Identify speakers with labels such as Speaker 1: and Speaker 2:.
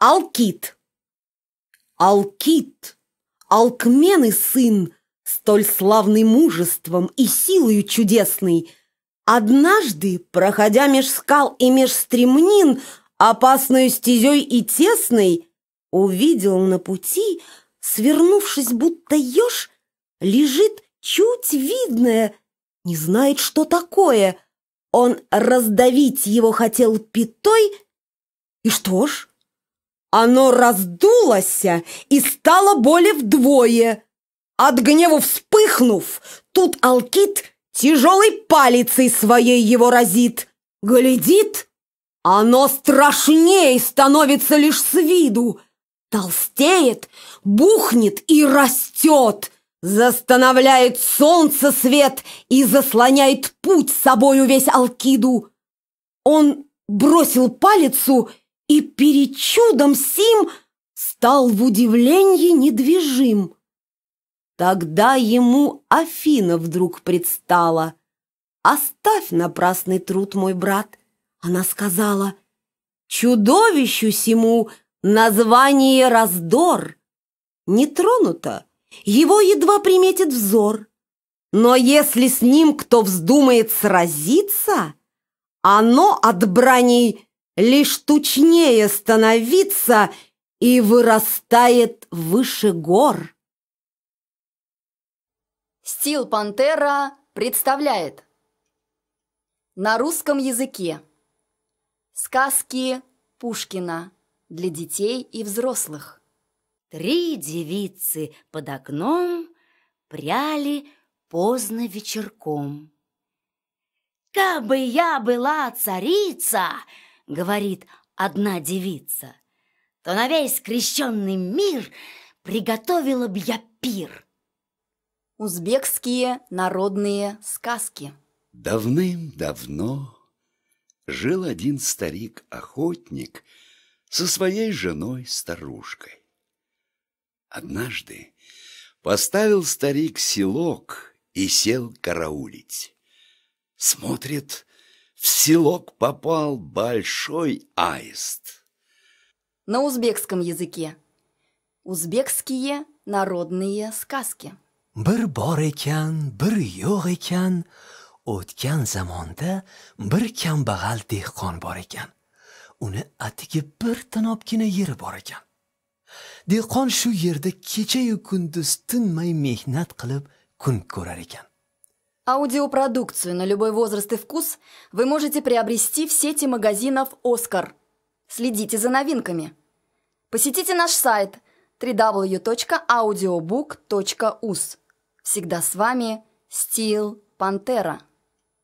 Speaker 1: Алкит. Алкит, Алкмены сын, столь славный мужеством и силою чудесный, однажды, проходя меж скал и меж стремнин, опасную стезей и тесной, увидел на пути, свернувшись будто еж, лежит чуть видное, не знает, что такое. Он раздавить его хотел пятой, и что ж, оно раздулось и стало более вдвое. От гнева вспыхнув, тут Алкит тяжелой палицей своей его разит. Глядит, оно страшнее становится лишь с виду. Толстеет, бухнет и растет. Застановляет солнце свет и заслоняет путь собою весь Алкиду. Он бросил палицу и перед чудом сим стал в удивлении недвижим. Тогда ему Афина вдруг предстала. «Оставь напрасный труд, мой брат», — она сказала. «Чудовищу сему название раздор. Не тронуто, его едва приметит взор. Но если с ним кто вздумает сразиться, оно от браней лишь тучнее становится и вырастает выше гор.
Speaker 2: Стил Пантера представляет На русском языке Сказки Пушкина для
Speaker 3: детей и взрослых Три девицы под окном пряли поздно вечерком. Кабы я была царица, говорит одна девица, то на весь крещенный мир приготовила б я пир. Узбекские народные сказки
Speaker 4: Давным-давно жил один старик-охотник со своей женой-старушкой. Однажды поставил старик селок и сел караулить. Смотрит, в селок попал большой аист.
Speaker 2: На узбекском языке. Узбекские народные сказки.
Speaker 5: Bir bor ekan, bir yo'q ekan, o'tgan zamonda bir kambag'al dehqon bor ekan. Uni atigi bir tinobgina yeri bor ekan. Dehqon shu yerda kecha-yu kunduz tinmay mehnat qilib kun ko'rar ekan.
Speaker 2: Аудиопродукцию на любой возраст и вкус вы можете приобрести в сети магазинов «Оскар». Следите за новинками. Посетите наш сайт www.audiobook.us. Всегда с вами Стил Пантера.